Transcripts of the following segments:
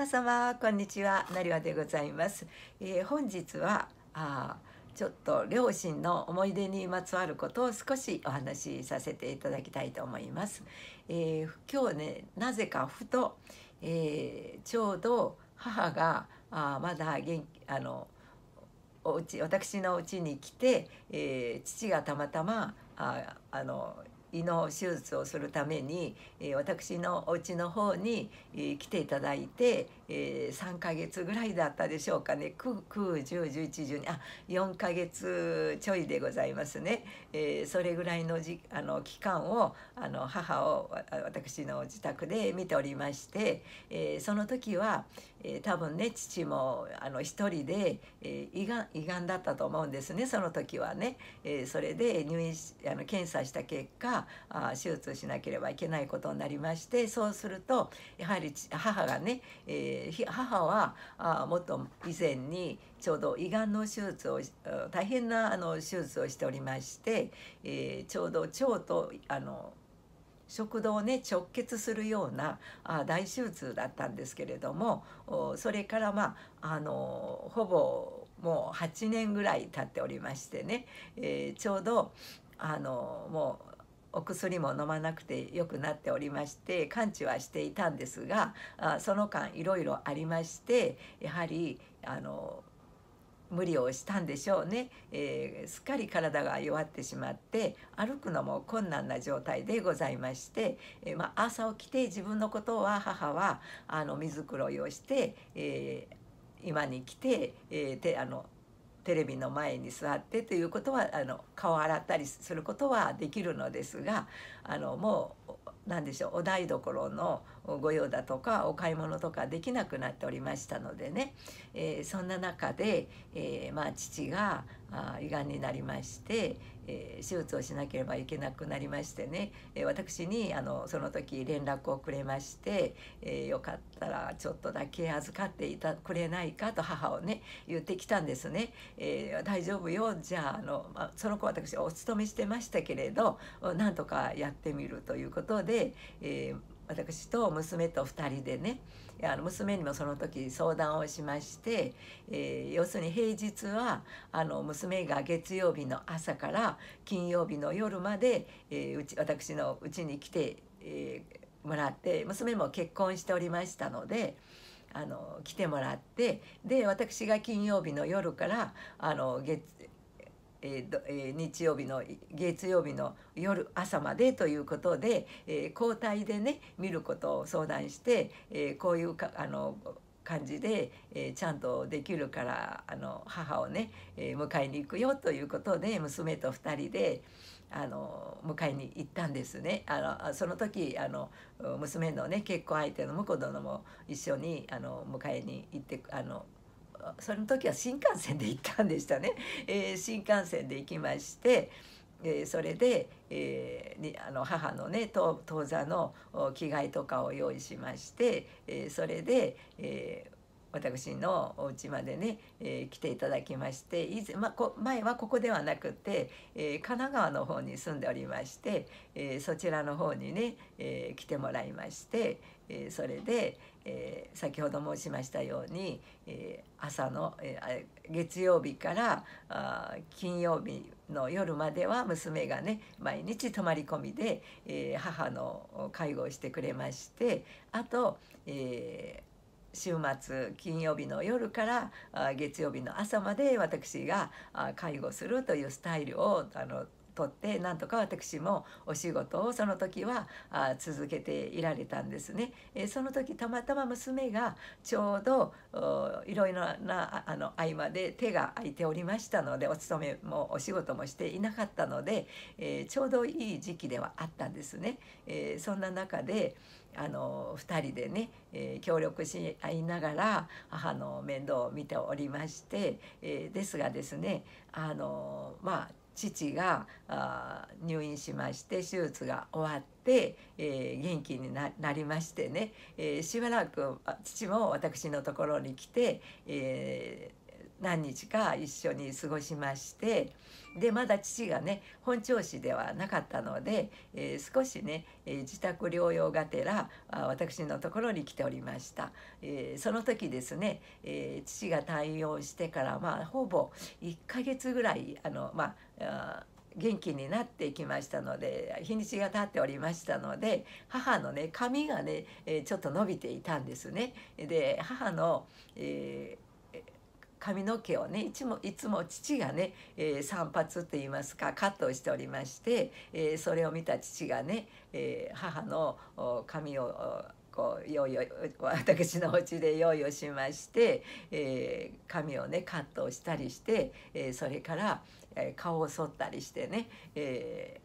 皆様こんにちはなりわでございます、えー、本日はあちょっと両親の思い出にまつわることを少しお話しさせていただきたいと思います、えー、今日ねなぜかふと、えー、ちょうど母があまだ元気あのお家私の家に来て、え父がたまたまああの胃の手術をするために私のお家の方に来ていただいてえー、3ヶ月ぐらいだったでしょうかね9101112あ4ヶ月ちょいでございますね、えー、それぐらいのじあの期間をあの母を私の自宅で見ておりまして、えー、その時は、えー、多分ね父もあの一人で、えー、胃が胃がんだったと思うんですねその時はね、えー、それで入院しあの検査した結果あ手術しなければいけないことになりましてそうするとやはり母がね、えーえー、母はあもっと以前にちょうど胃がんの手術を大変なあの手術をしておりまして、えー、ちょうど腸とあの食道をね直結するようなあ大手術だったんですけれどもそれからまああのほぼもう8年ぐらい経っておりましてね、えー、ちょうどあのもうお薬も飲まなくてよくなっておりまして完治はしていたんですがあその間いろいろありましてやはりあの無理をしたんでしょうね、えー、すっかり体が弱ってしまって歩くのも困難な状態でございまして、えー、まあ、朝起きて自分のことは母はあの水ろいをして、えー、今に来て、えー、あのテレビの前に座ってということはあの顔洗ったりすることはできるのですがあのもう何でしょうお台所の御用だとかお買い物とかできなくなっておりましたのでね、えー、そんな中で、えー、まあ、父が胃がんになりまして、えー、手術をしなければいけなくなりましてね、え私にあのその時連絡をくれまして、えよかったらちょっとだけ預かっていたくれないかと母をね言ってきたんですね。え大丈夫よじゃああの、まあ、その子私お勤めしてましたけれどなんとかやってみるということで、えー私と娘と2人でねあの娘にもその時相談をしまして、えー、要するに平日はあの娘が月曜日の朝から金曜日の夜まで、えー、うち私のうちに来て、えー、もらって娘も結婚しておりましたので。あの来てもらってで私が金曜日の夜からあの月えーえー、日曜日の月曜日の夜朝までということで、えー、交代でね見ることを相談して、えこういうかあの感じで、えちゃんとできるからあの母をね、え迎えに行くよということで娘と2人で。あの迎えに行ったんですねあのその時あの娘のね結婚相手の婿殿も一緒にあの迎えに行ってあのその時は新幹線で行ったんでしたね、えー、新幹線で行きまして、えー、それで、えー、にあの母のね当座の着替えとかを用意しまして、えそれで、えー私のお家までね、えー、来ていただきまして以前、ま、こ前はここではなくて、えー、神奈川の方に住んでおりまして、えー、そちらの方にね、え来てもらいまして、えー、それで、えー、先ほど申しましたように、えー、朝の、え月曜日からあ金曜日の夜までは娘がね毎日泊まり込みで、え母の介護をしてくれましてあと、え週末金曜日の夜から月曜日の朝まで私が介護するというスタイルをあの取ってなんとか私もお仕事をその時はあ続けていられたんですね。えー、その時たまたま娘がちょうどいろいろなあの合間で手が空いておりましたのでお勤めもお仕事もしていなかったので、えー、ちょうどいい時期ではあったんですね。えー、そんな中であの2人でね、えー、協力し合いながら母の面倒を見ておりまして、えー、ですがですねあのまあ父があ入院しまして手術が終わって、えー、元気になりましてね、えー、しばらく父も私のところに来て、えー、何日か一緒に過ごしましてでまだ父がね本調子ではなかったので、えー、少しね、えー、自宅療養がてら私のところに来ておりました、えー、その時ですね、え父が退院をしてからまあほぼ1ヶ月ぐらいあのまあ元気になってきましたので日にちが経っておりましたので母のね髪がね、えちょっと伸びていたんですね。で母の、えー、髪の毛をねいつもいつも父がね、えー、散髪って言いますかカットをしておりまして、えー、それを見た父がね、え母の髪をこう用意私のお家で用意をしまして、えー、髪をねカットしたりして、えー、それから、えー、顔を剃ったりしてね、え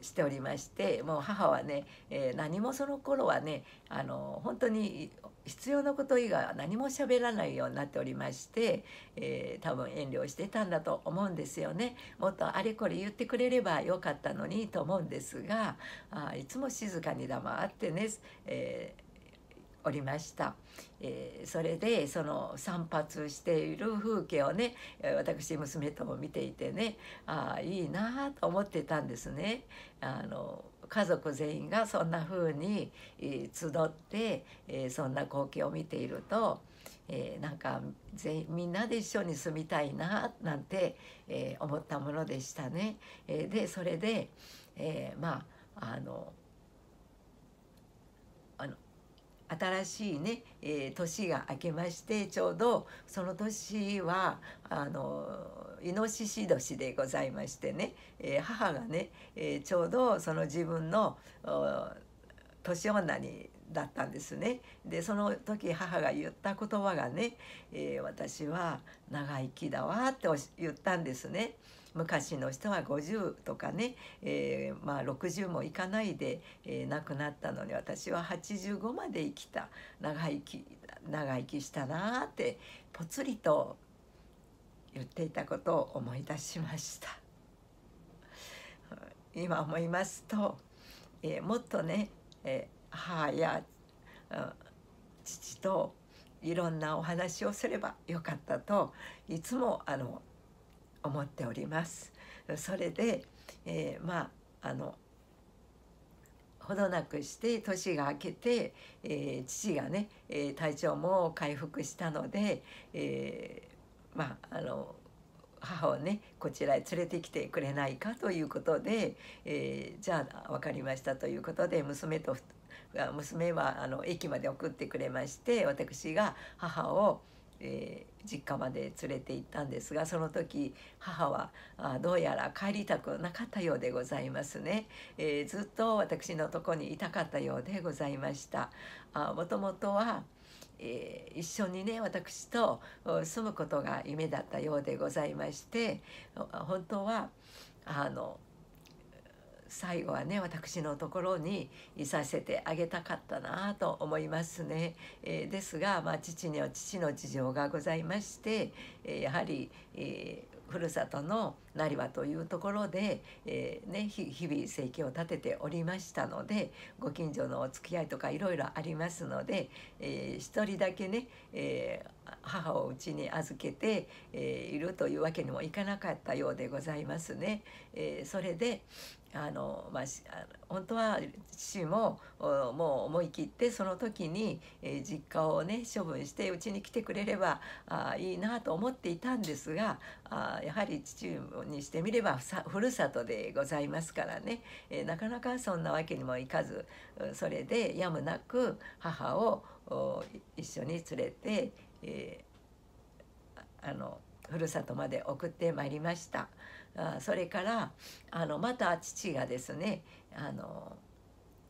しておりましてもう母はね、え何もその頃はねあの本当に必要なこと以外は何も喋らないようになっておりまして、えー、多分遠慮してたんだと思うんですよねもっとあれこれ言ってくれればよかったのにと思うんですがあいつも静かに黙ってね、えーおりました、えー、それでその散髪している風景をね私娘とも見ていてねああいいなと思ってたんですねあの家族全員がそんな風に集って、えそんな光景を見ていると、えなんか全みんなで一緒に住みたいななんて、え思ったものでしたね。えでそれで、えまああの新しいね、え年が明けましてちょうどその年はあのイノシシ年でございましてね、えー、母がね、えー、ちょうどその自分の年女にだったんですね。でその時母が言った言葉がね「えー、私は長生きだわ」って言ったんですね。昔の人は50とかね、えー、まあ、60もいかないで、えー、亡くなったのに私は85まで生きた長生き長生きしたなーってぽつりと言っていたことを思い出しました 今思いますと、えー、もっとね、えー、母や、うん、父といろんなお話をすればよかったといつもあの思っております。それで、えー、まああのほどなくして年が明けて、えー、父がね、えー、体調も回復したので、えまあ、あの母をねこちらへ連れてきてくれないかということで、えー、じゃあ分かりましたということで娘と娘はあの駅まで送ってくれまして私が母を、えー、実家まで連れて行ったんですがその時母はあどうやら帰りたくなかったようでございますね、えー、ずっと私のとこにいたかったようでございました。あもともとはえー、一緒にね私と住むことが夢だったようでございまして本当はあの最後はね私のところにいさせてあげたかったなと思いますね、えー、ですが、まあ、父には父の事情がございまして、えー、やはり、えー、ふるさとのなりはというところで、えー、ね、日々生計を立てておりましたのでご近所のお付き合いとかいろいろありますので、えー、1人だけね、えー、母をうちに預けて、えいるというわけにもいかなかったようでございますね。えそれであの、まあ、本当は父ももう思い切ってその時に、え実家をね処分してうちに来てくれればあいいなと思っていたんですがあやはり父にしてみればふるさとでございますからね、えー、なかなかそんなわけにもいかずそれでやむなく母を一緒に連れて、えー、あのふるさとまで送ってまいりました。あそれからあのまた父がですねあの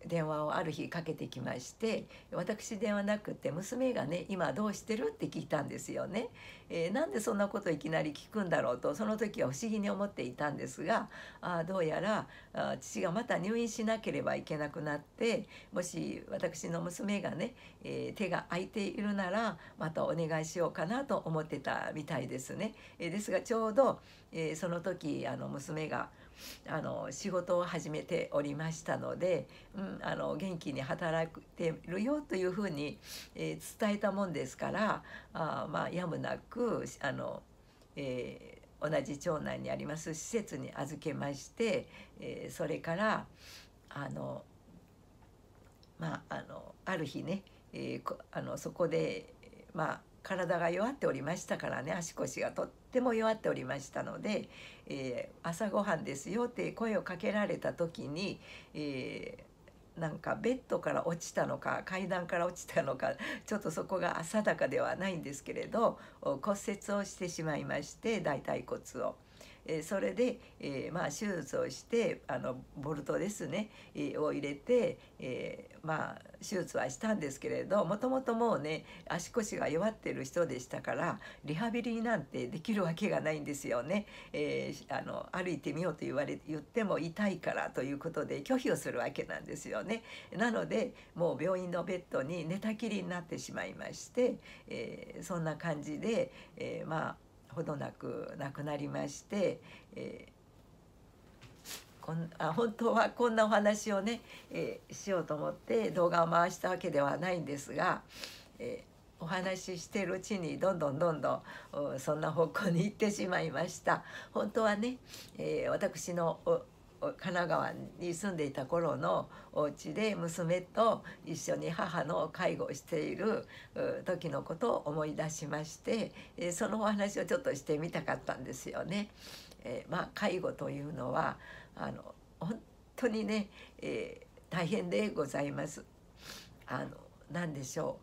電話をある日かけてきまして私電話なくて娘がね今どうしてるって聞いたんですよね、えー、なんでそんなこといきなり聞くんだろうとその時は不思議に思っていたんですがあどうやらあ父がまた入院しなければいけなくなってもし私の娘がね、えー、手が空いているならまたお願いしようかなと思ってたみたいですね、えー、ですがちょうど、えー、その時あの娘が「あの仕事を始めておりましたので、うん、あの元気に働いてるよというふうに、えー、伝えたもんですからあまあやむなくあの、えー、同じ町内にあります施設に預けまして、えー、それからあのまああのある日ね、えー、あのそこでまあ体が弱っておりましたからね足腰がとっても弱っておりましたので、えー、朝ごはんですよ」って声をかけられた時に、えー、なんかベッドから落ちたのか階段から落ちたのかちょっとそこが定かではないんですけれど骨折をしてしまいまして大腿骨を。えそれで、えまあ、手術をしてあのボルトですね、えを入れて、えまあ、手術はしたんですけれどもともともうね足腰が弱ってる人でしたからリハビリなんてできるわけがないんですよね、えー、あの歩いてみようと言われ言っても痛いからということで拒否をするわけなんですよね。なのでもう病院のベッドに寝たきりになってしまいまして、えー、そんな感じで、えー、まあほどなく亡くなりまして、えー、こんあ本当はこんなお話をね、えー、しようと思って動画を回したわけではないんですが、えー、お話ししてるうちにどんどんどんどんそんな方向に行ってしまいました。本当はね、え私の神奈川に住んでいた頃のお家で娘と一緒に母の介護をしている時のことを思い出しましてそのお話をちょっとしてみたかったんですよね。えー、まあ、介護というのはあの本当にね、えー、大変でございます。あの何でしょ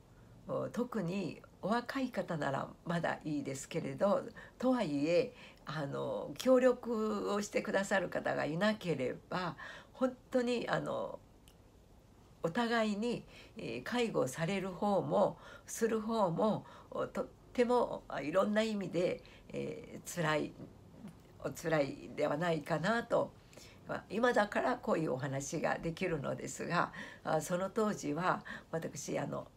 う特にお若い方ならまだいいですけれどとはいえあの協力をしてくださる方がいなければ本当にあのお互いに介護される方もする方もとってもいろんな意味で、えー、辛いお辛いではないかなと今だからこういうお話ができるのですがその当時は私あの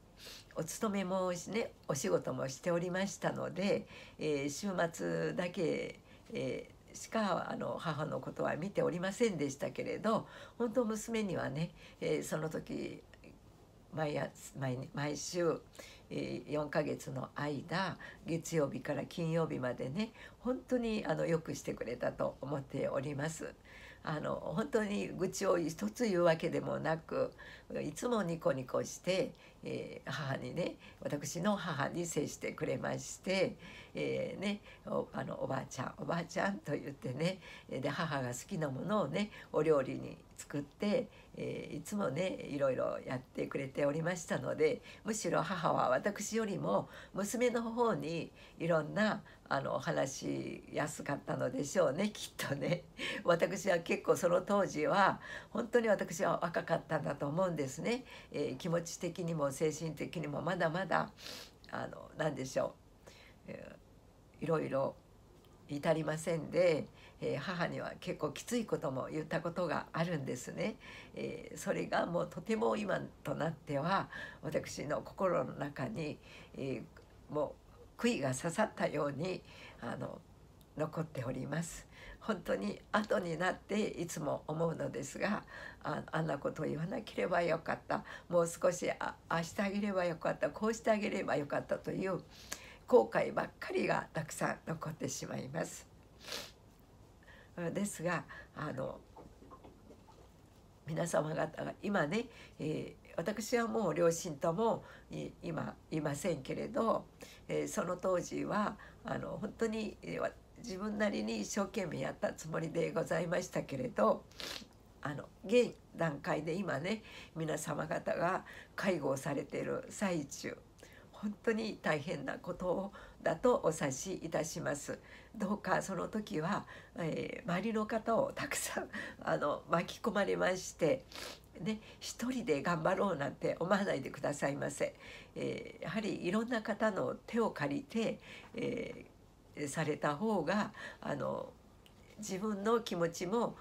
お勤めもねお仕事もしておりましたので、えー、週末だけえー、しかあの母のことは見ておりませんでしたけれど本当娘にはね、えー、その時毎毎毎週、えー、4ヶ月の間月曜日から金曜日までね本当にあのよくしてくれたと思っております。あの本当に愚痴を一つ言うわけでもなくいつもニコニコして、えー、母にね私の母に接してくれまして、えーね、おあのおばあちゃんおばあちゃんと言ってねで母が好きなものをねお料理に作って、えー、いつもねいろいろやってくれておりましたのでむしろ母は私よりも娘の方にいろんなあの話やすかったのでしょうねきっとね。私は結構その当時は本当に私は若かったんだと思うんですね。えー、気持ち的にも精神的にもまだまだあの何でしょう、えー、いろいろ至りませんで。えー、母には結構きついことも言ったことがあるんですね。えー、それがもうとても今となっては私の心の中に、えー、もう悔いが刺さったようにあの残っております。本当に後になっていつも思うのですがああんなことを言わなければよかったもう少しああしてあげればよかったこうしてあげればよかったという後悔ばっかりがたくさん残ってしまいます。ですがあの皆様方が今ね、えー、私はもう両親とも今いませんけれど、えー、その当時はあの本当に自分なりに一生懸命やったつもりでございましたけれどあの現段階で今ね皆様方が介護をされている最中本当に大変なことをだとお察しいたします。どうかその時は、えー、周りの方をたくさんあの巻き込まれまして、ね、一人で頑張ろうなんて思わないでくださいませ。えー、やはりいろんな方の手を借りて、えー、された方があの自分の気持ちも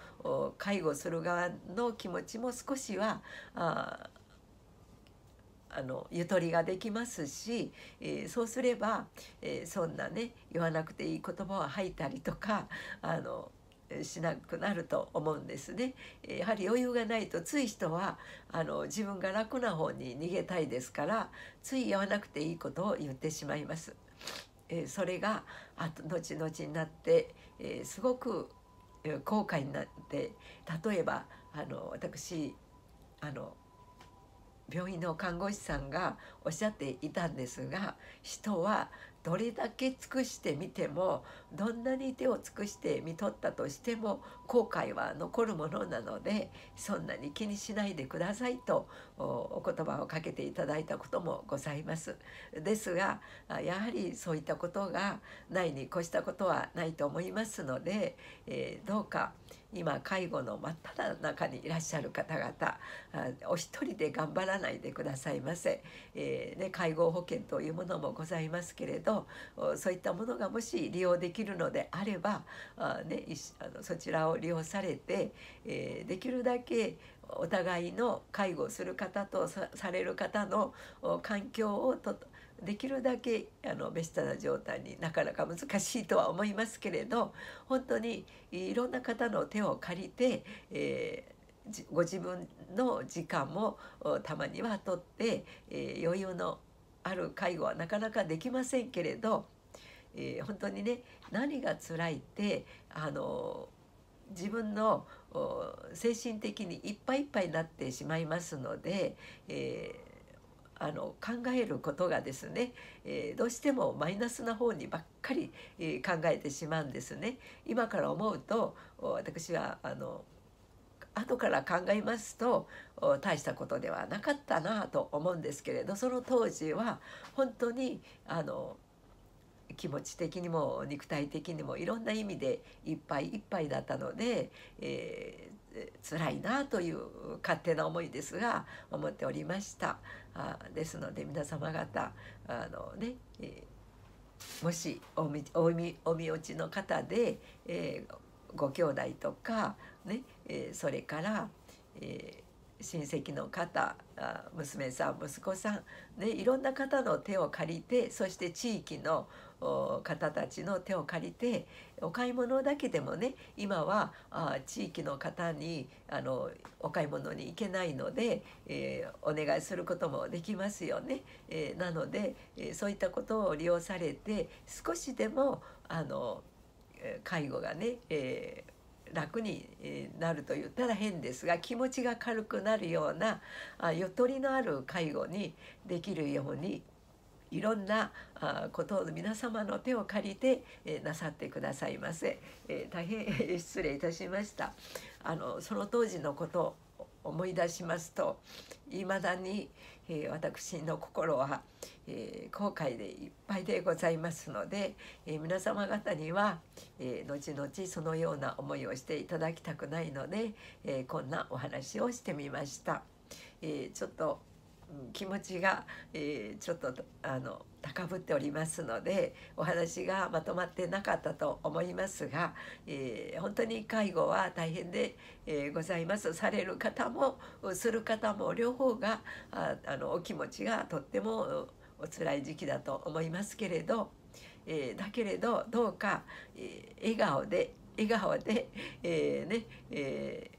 介護する側の気持ちも少しはああのゆとりができますし、えー、そうすれば、えー、そんなね言わなくていい言葉を吐いたりとかあのしなくなると思うんですね。やはり余裕がないとつい人はあの自分が楽な方に逃げたいですからつい言わなくていいことを言ってしまいます。えー、それが後々になって、えー、すごく後悔になって例えばあの私あの病院の看護師さんがおっしゃっていたんですが人はどれだけ尽くしてみてもどんなに手を尽くしてみとったとしても後悔は残るものなのでそんなに気にしないでくださいとお言葉をかけていただいたこともございます。ですがやはりそういったことがないに越したことはないと思いますので、えー、どうか今介護の真っ只中にいらっしゃる方々お一人で頑張らないでくださいませ。えーね、介護保険というものもございますけれどとそういったものがもし利用できるのであればあ、ね、あのそちらを利用されて、えー、できるだけお互いの介護する方とされる方の環境をとできるだけあのベストな状態になかなか難しいとは思いますけれど本当にいろんな方の手を借りて、えーご自分の時間もたまにはとって、えー、余裕のある介護はなかなかできませんけれど、えー、本当にね何が辛いってあの自分の精神的にいっぱいいっぱいになってしまいますので、えー、あの考えることがですね、えー、どうしてもマイナスな方にばっかり、え考えてしまうんですね。今から思うと私はあの後から考えますと大したことではなかったなと思うんですけれどその当時は本当にあの気持ち的にも肉体的にもいろんな意味でいっぱいいっぱいだったので、えー、辛いなという勝手な思いですが思っておりましたあですので皆様方あのね、えー、もしお見お身お身落ちの方で、えー、ご兄弟とか、ねえー、それから、えー、親戚の方娘さん息子さん、ね、いろんな方の手を借りてそして地域の方たちの手を借りてお買い物だけでもね今はあ地域の方にあのお買い物に行けないので、えー、お願いすることもできますよね。えー、なので、えー、そういったことを利用されて少しでもあの介護がね、えー、楽になると言ったら変ですが気持ちが軽くなるようなあゆとりのある介護にできるようにいろんなことを皆様の手を借りて、えー、なさってくださいませ、えー、大変失礼いたしましたあのその当時のことを思い出しますといまだに、えー、私の心は、えー、後悔でいっぱいでございますので、えー、皆様方には、え後々そのような思いをしていただきたくないので、えこんなお話をしてみました。えちょっと気持ちが、えー、ちょっとあの高ぶっておりますのでお話がまとまってなかったと思いますが、えー、本当に介護は大変で、えー、ございますされる方もする方も両方がああのお気持ちがとってもお辛い時期だと思いますけれど、えー、だけれどどうか、えー、笑顔で笑顔で、えーねえ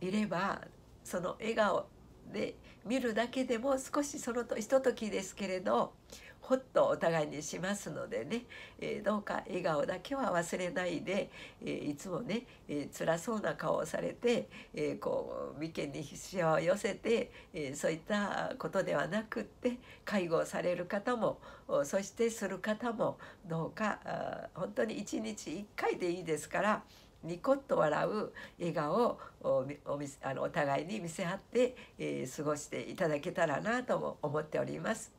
ー、いればその笑顔で見るだけでも少しそのとひとときですけれどほっとお互いにしますのでね、えー、どうか笑顔だけは忘れないで、えー、いつもね、えー、辛そうな顔をされて、えー、こう眉間にしわを寄せて、えそういったことではなくって介護をされる方もそしてする方もどうか本当に一日1回でいいですから。ニコッと笑う笑顔をおあのお互いに見せ合って、えー、過ごしていただけたらなとも思っております。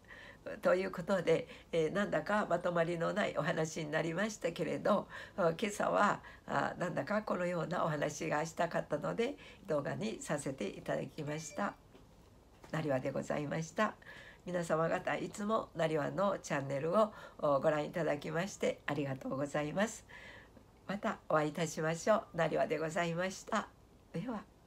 ということで、えー、なんだかまとまりのないお話になりましたけれど今朝はあなんだかこのようなお話がしたかったので動画にさせていただきました。なりわでございました。皆様方いつもなりわのチャンネルをご覧いただきましてありがとうございます。またお会いいたしましょう。なりわでございました。では。